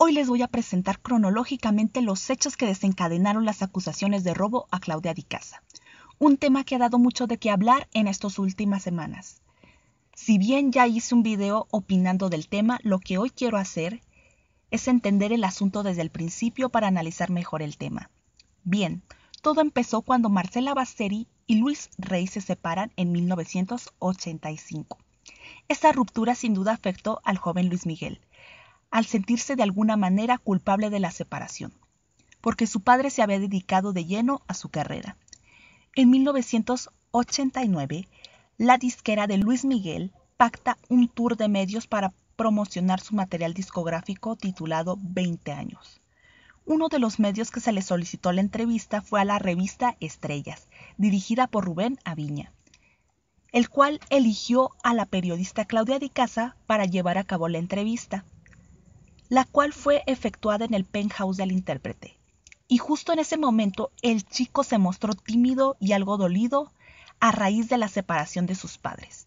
Hoy les voy a presentar cronológicamente los hechos que desencadenaron las acusaciones de robo a Claudia Di Casa, un tema que ha dado mucho de qué hablar en estas últimas semanas. Si bien ya hice un video opinando del tema, lo que hoy quiero hacer es entender el asunto desde el principio para analizar mejor el tema. Bien, todo empezó cuando Marcela Basteri y Luis Rey se separan en 1985. Esta ruptura sin duda afectó al joven Luis Miguel, al sentirse de alguna manera culpable de la separación, porque su padre se había dedicado de lleno a su carrera. En 1989, la disquera de Luis Miguel pacta un tour de medios para promocionar su material discográfico titulado 20 años. Uno de los medios que se le solicitó la entrevista fue a la revista Estrellas, dirigida por Rubén Aviña, el cual eligió a la periodista Claudia Di Casa para llevar a cabo la entrevista la cual fue efectuada en el penthouse del intérprete. Y justo en ese momento el chico se mostró tímido y algo dolido a raíz de la separación de sus padres.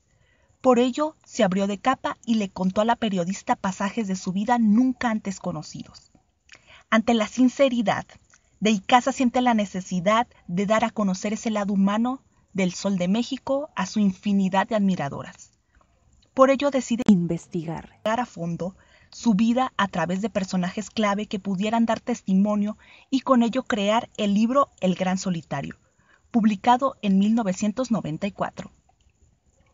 Por ello, se abrió de capa y le contó a la periodista pasajes de su vida nunca antes conocidos. Ante la sinceridad, Deicasa siente la necesidad de dar a conocer ese lado humano del Sol de México a su infinidad de admiradoras. Por ello decide investigar a fondo su vida a través de personajes clave que pudieran dar testimonio y con ello crear el libro El Gran Solitario, publicado en 1994.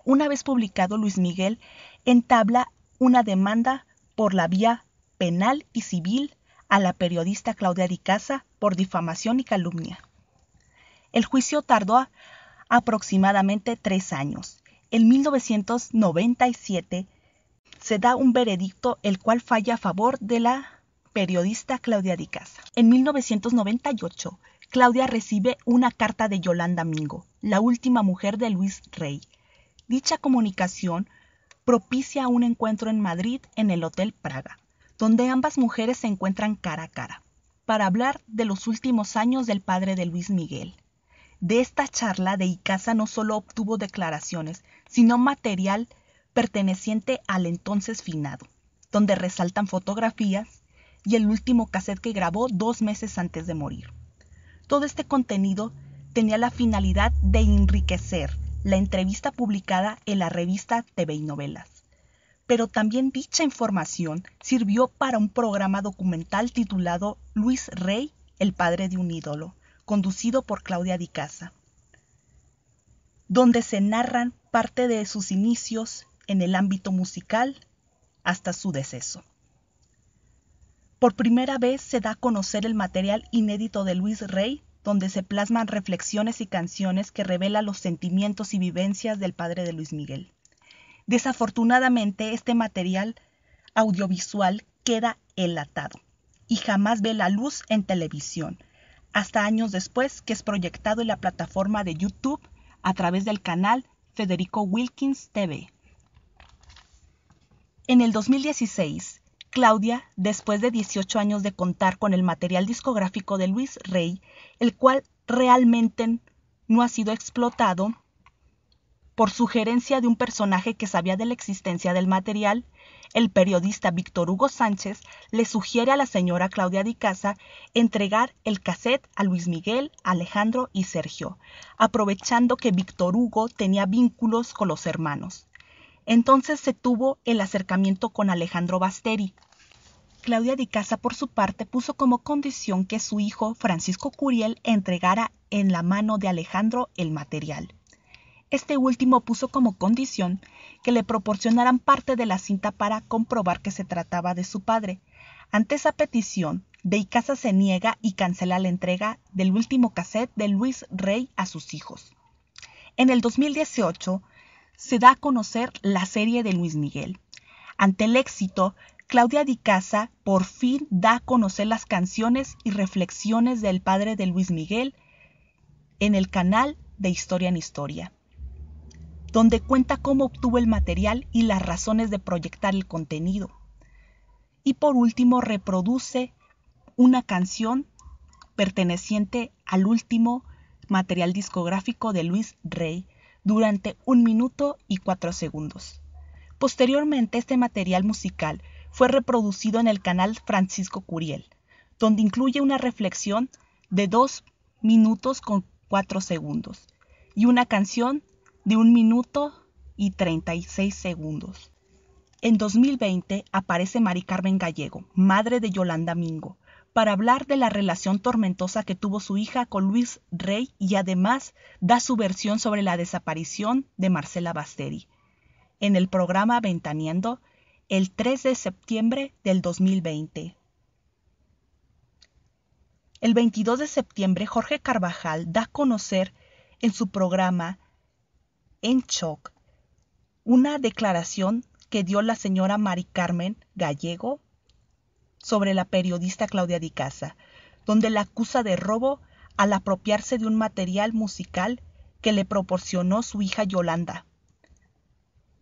Una vez publicado, Luis Miguel entabla una demanda por la vía penal y civil a la periodista Claudia Dicasa por difamación y calumnia. El juicio tardó aproximadamente tres años. En 1997 se da un veredicto el cual falla a favor de la periodista Claudia Di En 1998, Claudia recibe una carta de Yolanda Mingo, la última mujer de Luis Rey. Dicha comunicación propicia un encuentro en Madrid en el Hotel Praga, donde ambas mujeres se encuentran cara a cara, para hablar de los últimos años del padre de Luis Miguel. De esta charla de Icaza no solo obtuvo declaraciones, sino material perteneciente al entonces finado, donde resaltan fotografías y el último cassette que grabó dos meses antes de morir. Todo este contenido tenía la finalidad de enriquecer la entrevista publicada en la revista TV y Novelas. Pero también dicha información sirvió para un programa documental titulado Luis Rey, el padre de un ídolo, conducido por Claudia Di Casa, donde se narran parte de sus inicios en el ámbito musical hasta su deceso. Por primera vez se da a conocer el material inédito de Luis Rey, donde se plasman reflexiones y canciones que revelan los sentimientos y vivencias del padre de Luis Miguel. Desafortunadamente, este material audiovisual queda enlatado y jamás ve la luz en televisión, hasta años después que es proyectado en la plataforma de YouTube a través del canal Federico Wilkins TV. En el 2016, Claudia, después de 18 años de contar con el material discográfico de Luis Rey, el cual realmente no ha sido explotado, por sugerencia de un personaje que sabía de la existencia del material, el periodista Víctor Hugo Sánchez le sugiere a la señora Claudia Di Casa entregar el cassette a Luis Miguel, Alejandro y Sergio, aprovechando que Víctor Hugo tenía vínculos con los hermanos. Entonces se tuvo el acercamiento con Alejandro Basteri. Claudia Di Casa, por su parte, puso como condición que su hijo, Francisco Curiel, entregara en la mano de Alejandro el material. Este último puso como condición que le proporcionaran parte de la cinta para comprobar que se trataba de su padre. Ante esa petición, Deicasa se niega y cancela la entrega del último cassette de Luis Rey a sus hijos. En el 2018, se da a conocer la serie de Luis Miguel. Ante el éxito, Claudia Di Casa por fin da a conocer las canciones y reflexiones del padre de Luis Miguel en el canal de Historia en Historia, donde cuenta cómo obtuvo el material y las razones de proyectar el contenido. Y por último, reproduce una canción perteneciente al último material discográfico de Luis Rey, durante un minuto y cuatro segundos. Posteriormente, este material musical fue reproducido en el canal Francisco Curiel, donde incluye una reflexión de dos minutos con cuatro segundos y una canción de un minuto y 36 segundos. En 2020 aparece Mari Carmen Gallego, madre de Yolanda Mingo, para hablar de la relación tormentosa que tuvo su hija con Luis Rey y además da su versión sobre la desaparición de Marcela Basteri. En el programa Ventaneando, el 3 de septiembre del 2020. El 22 de septiembre, Jorge Carvajal da a conocer en su programa En Choc, una declaración que dio la señora Mari Carmen Gallego, sobre la periodista Claudia de Casa, donde la acusa de robo al apropiarse de un material musical que le proporcionó su hija Yolanda,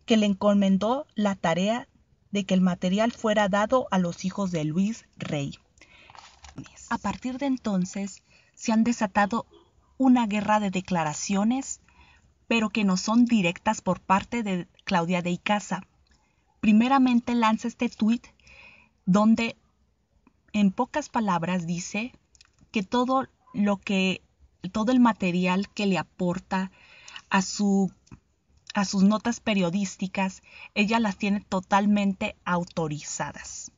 que le encomendó la tarea de que el material fuera dado a los hijos de Luis Rey. A partir de entonces se han desatado una guerra de declaraciones, pero que no son directas por parte de Claudia de Icaza. Primeramente lanza este tuit donde en pocas palabras dice que todo lo que, todo el material que le aporta a su a sus notas periodísticas, ella las tiene totalmente autorizadas.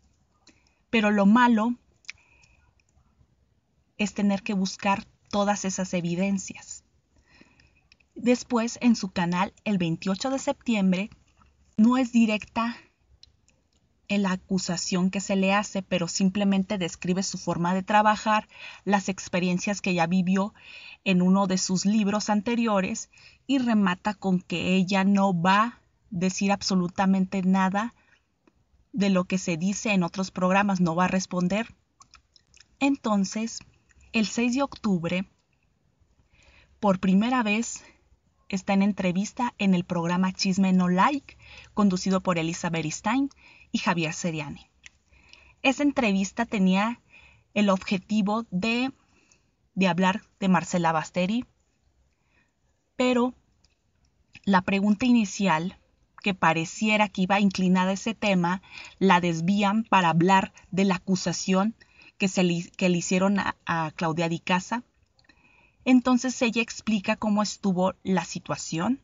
Pero lo malo es tener que buscar todas esas evidencias. Después, en su canal, el 28 de septiembre, no es directa la acusación que se le hace, pero simplemente describe su forma de trabajar, las experiencias que ella vivió en uno de sus libros anteriores y remata con que ella no va a decir absolutamente nada de lo que se dice en otros programas, no va a responder. Entonces, el 6 de octubre, por primera vez, está en entrevista en el programa Chisme No Like, conducido por Elizabeth Stein, y Javier Seriani. Esa entrevista tenía el objetivo de, hablar de Marcela Basteri, pero la pregunta inicial que pareciera que iba inclinada a ese tema, la desvían para hablar de la acusación que, se le, hicieron a, a, Claudia Di Casa. Entonces ella explica cómo estuvo la situación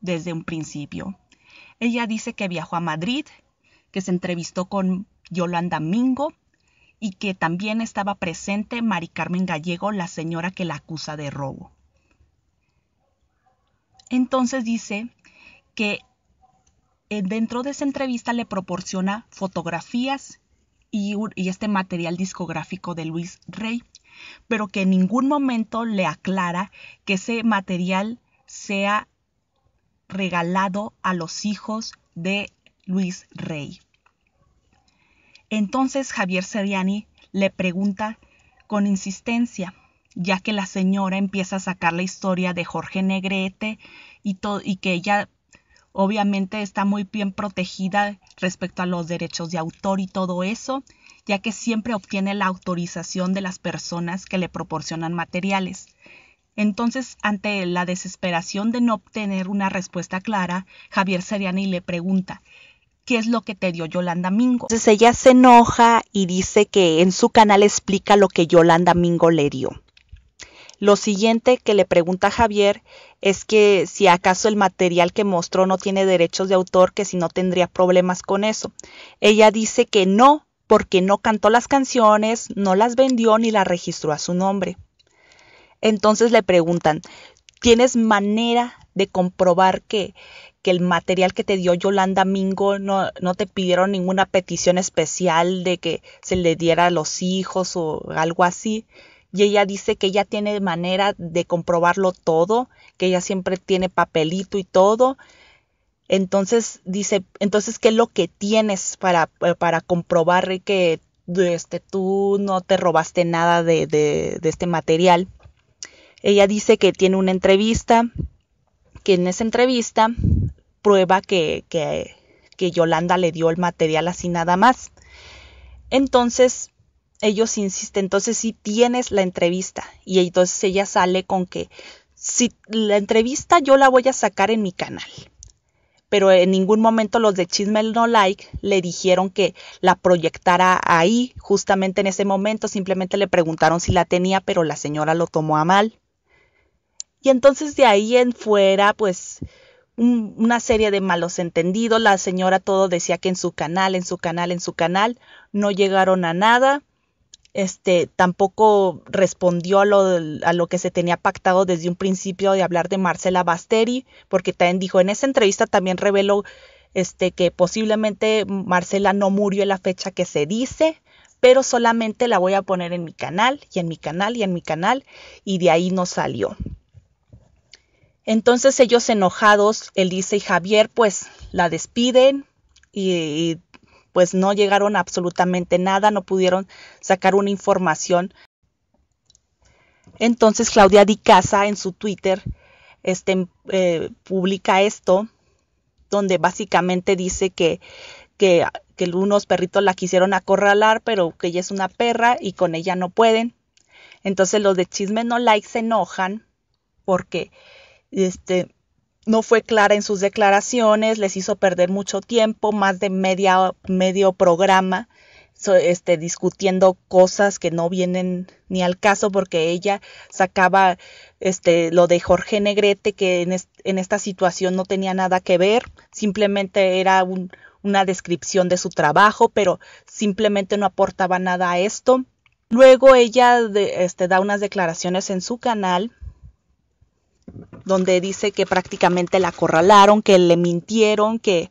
desde un principio. Ella dice que viajó a Madrid que se entrevistó con Yolanda Mingo y que también estaba presente Mari Carmen Gallego, la señora que la acusa de robo. Entonces dice que eh, dentro de esa entrevista le proporciona fotografías y, y este material discográfico de Luis Rey, pero que en ningún momento le aclara que ese material sea regalado a los hijos de Luis Rey. Entonces Javier Seriani le pregunta con insistencia, ya que la señora empieza a sacar la historia de Jorge Negrete y, que ella obviamente está muy bien protegida respecto a los derechos de autor y todo eso, ya que siempre obtiene la autorización de las personas que le proporcionan materiales. Entonces, ante la desesperación de no obtener una respuesta clara, Javier Seriani le pregunta, qué es lo que te dio Yolanda Mingo. Entonces ella se enoja y dice que en su canal explica lo que Yolanda Mingo le dio. Lo siguiente que le pregunta Javier es que si acaso el material que mostró no tiene derechos de autor, que si no tendría problemas con eso. Ella dice que no, porque no cantó las canciones, no las vendió ni las registró a su nombre. Entonces le preguntan, ¿tienes manera de comprobar que, que el material que te dio Yolanda Mingo no, no, te pidieron ninguna petición especial de que se le diera a los hijos o algo así. Y ella dice que ella tiene manera de comprobarlo todo, que ella siempre tiene papelito y todo. Entonces dice, entonces, ¿qué es lo que tienes para, para comprobar que este, tú no te robaste nada de, de este material? Ella dice que tiene una entrevista que en esa entrevista prueba que, que, Yolanda le dio el material así nada más. Entonces, ellos insisten, entonces si tienes la entrevista y entonces ella sale con que si la entrevista yo la voy a sacar en mi canal. Pero en ningún momento los de Chismel No Like le dijeron que la proyectara ahí, justamente en ese momento. Simplemente le preguntaron si la tenía, pero la señora lo tomó a mal. Y entonces de ahí en fuera, pues una serie de malos entendidos, la señora todo decía que en su canal, en su canal, en su canal, no llegaron a nada. Este tampoco respondió a lo, a lo que se tenía pactado desde un principio de hablar de Marcela Basteri, porque también dijo en esa entrevista también reveló este, que posiblemente Marcela no murió en la fecha que se dice, pero solamente la voy a poner en mi canal y en mi canal y en mi canal y de ahí no salió. Entonces ellos enojados, Elisa y Javier, pues la despiden y, pues no llegaron absolutamente nada, no pudieron sacar una información. Entonces Claudia Di Casa en su Twitter este, eh, publica esto, donde básicamente dice que, que, que unos perritos la quisieron acorralar, pero que ella es una perra y con ella no pueden. Entonces los de Chisme No Like se enojan porque este, no fue clara en sus declaraciones, les hizo perder mucho tiempo, más de media, medio programa, este, discutiendo cosas que no vienen ni al caso porque ella sacaba este, lo de Jorge Negrete, que en, esta situación no tenía nada que ver, simplemente era una descripción de su trabajo, pero simplemente no aportaba nada a esto. Luego ella este, da unas declaraciones en su canal donde dice que prácticamente la acorralaron, que le mintieron, que,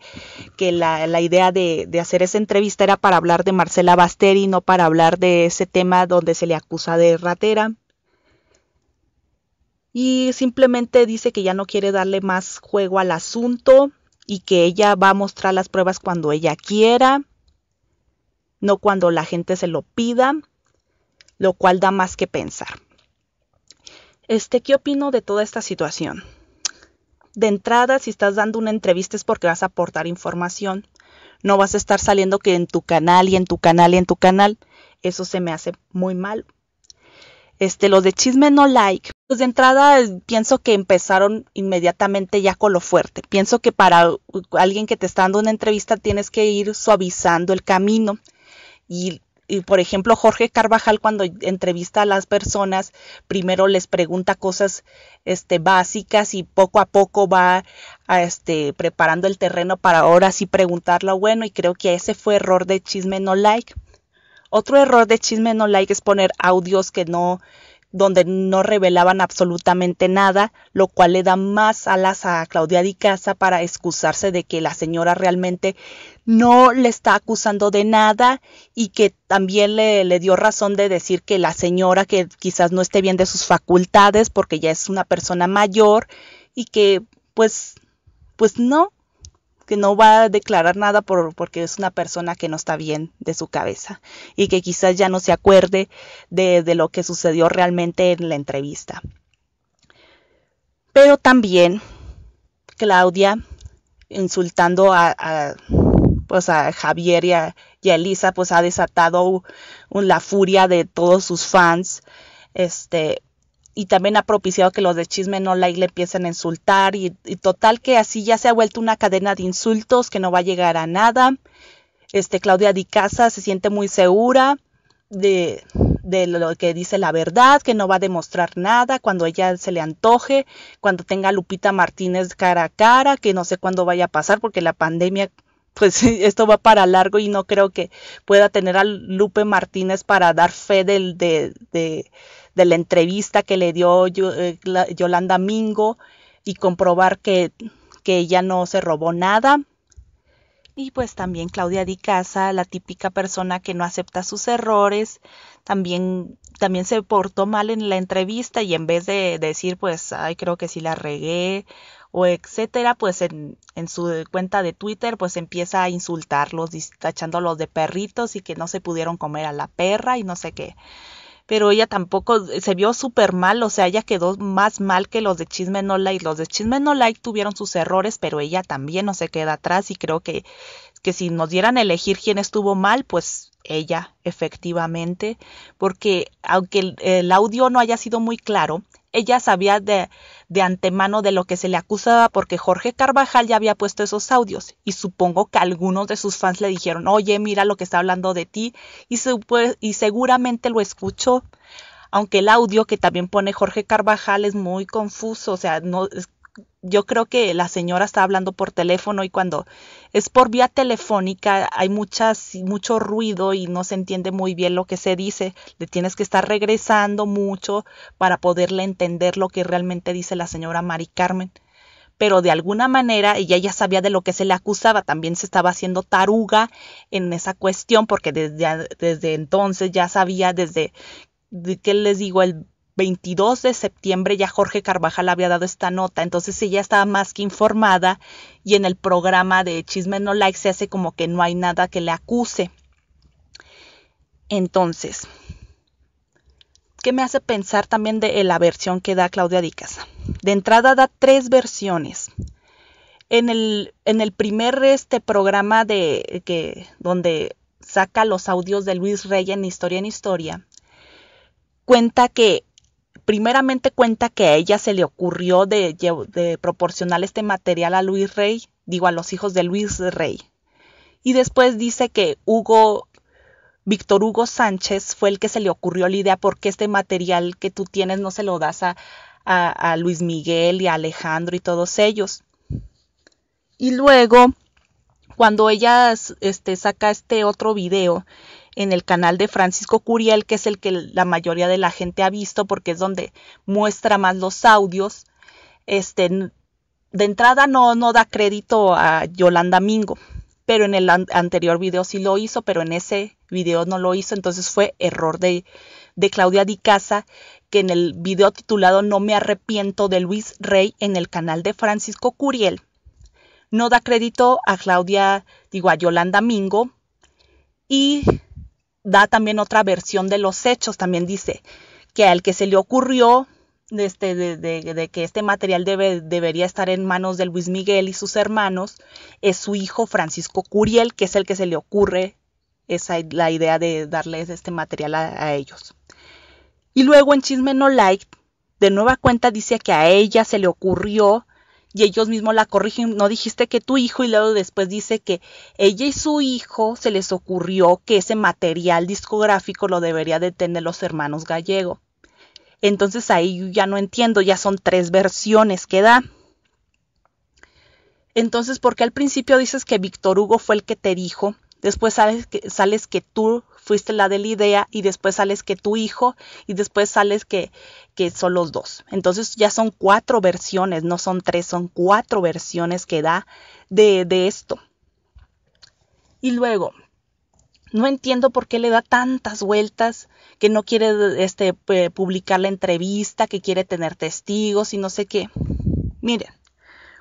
la, idea de, de, hacer esa entrevista era para hablar de Marcela Basteri, no para hablar de ese tema donde se le acusa de ratera. Y simplemente dice que ya no quiere darle más juego al asunto y que ella va a mostrar las pruebas cuando ella quiera, no cuando la gente se lo pida, lo cual da más que pensar. Este, ¿qué opino de toda esta situación? De entrada, si estás dando una entrevista es porque vas a aportar información. No vas a estar saliendo que en tu canal y en tu canal y en tu canal. Eso se me hace muy mal. Este, los de chisme no like. Pues de entrada pienso que empezaron inmediatamente ya con lo fuerte. Pienso que para alguien que te está dando una entrevista tienes que ir suavizando el camino. Y y por ejemplo, Jorge Carvajal cuando entrevista a las personas, primero les pregunta cosas este, básicas y poco a poco va a, este, preparando el terreno para ahora sí lo bueno y creo que ese fue error de chisme no like. Otro error de chisme no like es poner audios que no donde no revelaban absolutamente nada, lo cual le da más alas a Claudia Di Casa para excusarse de que la señora realmente no le está acusando de nada y que también le, le dio razón de decir que la señora que quizás no esté bien de sus facultades porque ya es una persona mayor y que pues, pues no, que no va a declarar nada porque es una persona que no está bien de su cabeza y que quizás ya no se acuerde de, lo que sucedió realmente en la entrevista. Pero también Claudia insultando a, pues a Javier y a, Elisa, pues ha desatado la furia de todos sus fans. Este, y también ha propiciado que los de Chisme No y le empiecen a insultar y, total que así ya se ha vuelto una cadena de insultos que no va a llegar a nada. Este Claudia Di Casa se siente muy segura de, de lo que dice la verdad, que no va a demostrar nada cuando ella se le antoje, cuando tenga a Lupita Martínez cara a cara, que no sé cuándo vaya a pasar porque la pandemia pues esto va para largo y no creo que pueda tener a Lupe Martínez para dar fe del, de, de, de la entrevista que le dio eh, Yolanda Mingo y comprobar que, que ella no se robó nada. Y pues también Claudia Di Casa, la típica persona que no acepta sus errores, también, también se portó mal en la entrevista y en vez de decir pues, ay, creo que sí la regué o etcétera, pues en, su cuenta de Twitter pues empieza a insultarlos, tachándolos de perritos y que no se pudieron comer a la perra y no sé qué pero ella tampoco eh, se vio súper mal, o sea, ella quedó más mal que los de Chisme No Like. Los de Chisme No Like tuvieron sus errores, pero ella también no se queda atrás y creo que, que si nos dieran a elegir quién estuvo mal, pues ella, efectivamente, porque aunque el audio no haya sido muy claro, ella sabía de, de antemano de lo que se le acusaba porque Jorge Carvajal ya había puesto esos audios y supongo que algunos de sus fans le dijeron, oye, mira lo que está hablando de ti y, y seguramente lo escuchó aunque el audio que también pone Jorge Carvajal es muy confuso, o sea, no yo creo que la señora está hablando por teléfono y cuando es por vía telefónica hay muchas, mucho ruido y no se entiende muy bien lo que se dice. Le tienes que estar regresando mucho para poderle entender lo que realmente dice la señora Mari Carmen. Pero de alguna manera ella ya sabía de lo que se le acusaba, también se estaba haciendo taruga en esa cuestión porque desde, desde entonces ya sabía desde, ¿qué les digo? El 22 de septiembre ya Jorge Carvajal había dado esta nota, entonces ella estaba más que informada y en el programa de Chisme No Like se hace como que no hay nada que le acuse. Entonces, ¿qué me hace pensar también de la versión que da Claudia Dicas? De entrada da tres versiones. En el, en el primer este programa de que donde saca los audios de Luis Rey en Historia en Historia, cuenta que primeramente cuenta que a ella se le ocurrió de, proporcionar este material a Luis Rey, digo a los hijos de Luis Rey. Y después dice que Hugo Víctor Hugo Sánchez fue el que se le ocurrió la idea porque este material que tú tienes no se lo das a, Luis Miguel y a Alejandro y todos ellos. Y luego, cuando ella este, saca este otro video en el canal de Francisco Curiel, que es el que la mayoría de la gente ha visto porque es donde muestra más los audios. Este, de entrada no, no da crédito a Yolanda Mingo, pero en el anterior video sí lo hizo, pero en ese video no lo hizo, entonces fue error de, de Claudia Di Casa, que en el video titulado No me arrepiento de Luis Rey en el canal de Francisco Curiel, no da crédito a Claudia, digo a Yolanda Mingo, y da también otra versión de los hechos, también dice que al que se le ocurrió este, de, este, de, que este material debe, debería estar en manos de Luis Miguel y sus hermanos, es su hijo Francisco Curiel, que es el que se le ocurre esa, la idea de darles este material a, ellos. Y luego en Chisme No Light, de nueva cuenta dice que a ella se le ocurrió y ellos mismos la corrigen. No dijiste que tu hijo y luego después dice que ella y su hijo se les ocurrió que ese material discográfico lo debería de tener los hermanos gallego. Entonces ahí ya no entiendo, ya son tres versiones que da. Entonces, ¿por qué al principio dices que Víctor Hugo fue el que te dijo? Después que, sales que tú fuiste la de la idea y después sales que tu hijo y después sales que, que son los dos. Entonces ya son cuatro versiones, no son tres, son cuatro versiones que da de, de esto. Y luego, no entiendo por qué le da tantas vueltas, que no quiere este, publicar la entrevista, que quiere tener testigos y no sé qué. Miren,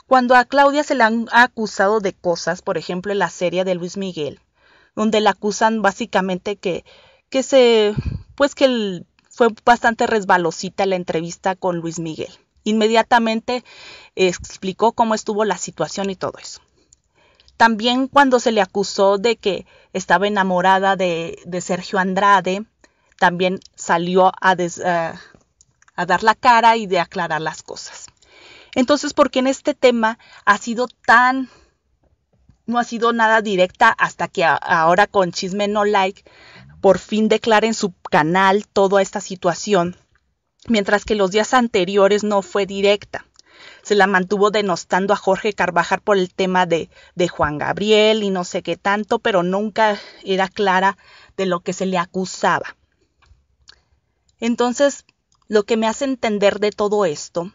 cuando a Claudia se le han acusado de cosas, por ejemplo, en la serie de Luis Miguel, donde la acusan básicamente que, que se, pues que fue bastante resbalosita la entrevista con Luis Miguel. Inmediatamente explicó cómo estuvo la situación y todo eso. También cuando se le acusó de que estaba enamorada de, de Sergio Andrade, también salió a, a dar la cara y de aclarar las cosas. Entonces, ¿por qué en este tema ha sido tan no ha sido nada directa hasta que ahora con Chisme No Like por fin declara en su canal toda esta situación, mientras que los días anteriores no fue directa. Se la mantuvo denostando a Jorge Carvajal por el tema de, de Juan Gabriel y no sé qué tanto, pero nunca era clara de lo que se le acusaba. Entonces, lo que me hace entender de todo esto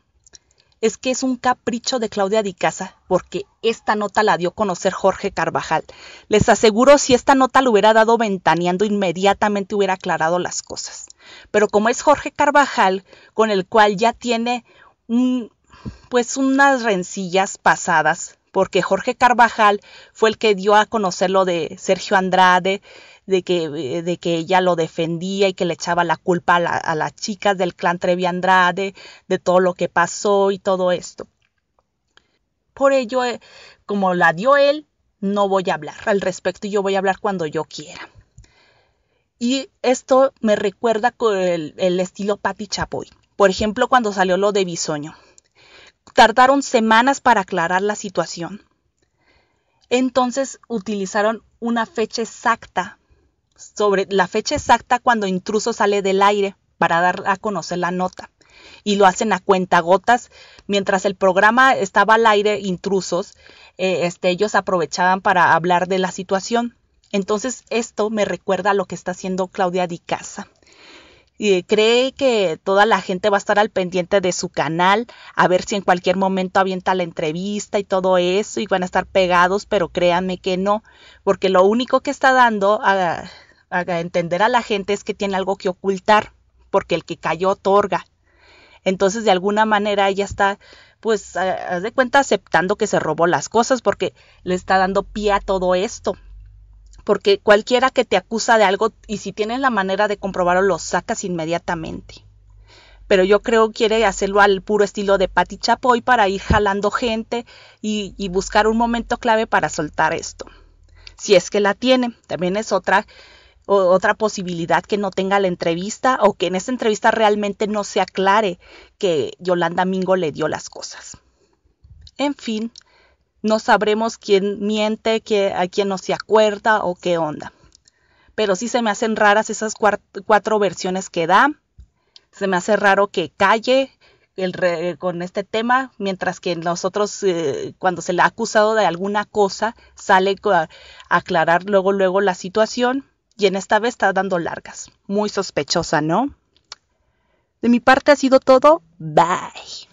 es que es un capricho de Claudia Di Casa, porque esta nota la dio a conocer Jorge Carvajal. Les aseguro, si esta nota lo hubiera dado ventaneando, inmediatamente hubiera aclarado las cosas. Pero como es Jorge Carvajal, con el cual ya tiene un, pues unas rencillas pasadas, porque Jorge Carvajal fue el que dio a conocer lo de Sergio Andrade, de que, eh, de que ella lo defendía y que le echaba la culpa a, las chicas del clan Trevi Andrade, de todo lo que pasó y todo esto. Por ello, eh, como la dio él, no voy a hablar al respecto y yo voy a hablar cuando yo quiera. Y esto me recuerda con el, el estilo Patti Chapoy. Por ejemplo, cuando salió lo de Bisoño. Tardaron semanas para aclarar la situación. Entonces utilizaron una fecha exacta sobre la fecha exacta cuando Intruso sale del aire para dar a conocer la nota. Y lo hacen a cuentagotas. Mientras el programa estaba al aire, Intrusos, eh, este, ellos aprovechaban para hablar de la situación. Entonces esto me recuerda a lo que está haciendo Claudia Di Casa. cree que toda la gente va a estar al pendiente de su canal, a ver si en cualquier momento avienta la entrevista y todo eso, y van a estar pegados, pero créanme que no, porque lo único que está dando a, ah, entender a la gente es que tiene algo que ocultar, porque el que cayó otorga. Entonces, de alguna manera, ella está, pues, haz de cuenta, aceptando que se robó las cosas porque le está dando pie a todo esto. Porque cualquiera que te acusa de algo y si tienes la manera de comprobarlo, lo sacas inmediatamente. Pero yo creo quiere hacerlo al puro estilo de Patti Chapoy para ir jalando gente y, y buscar un momento clave para soltar esto. Si es que la tiene, también es otra otra posibilidad que no tenga la entrevista o que en esa entrevista realmente no se aclare que Yolanda Mingo le dio las cosas. En fin, no sabremos quién miente, a quién no se acuerda o qué onda. Pero sí se me hacen raras esas cuatro versiones que da. Se me hace raro que calle con este tema, mientras que nosotros eh, cuando se le ha acusado de alguna cosa sale a aclarar luego luego la situación esta vez está dando largas. Muy sospechosa, ¿no? De mi parte ha sido todo. Bye.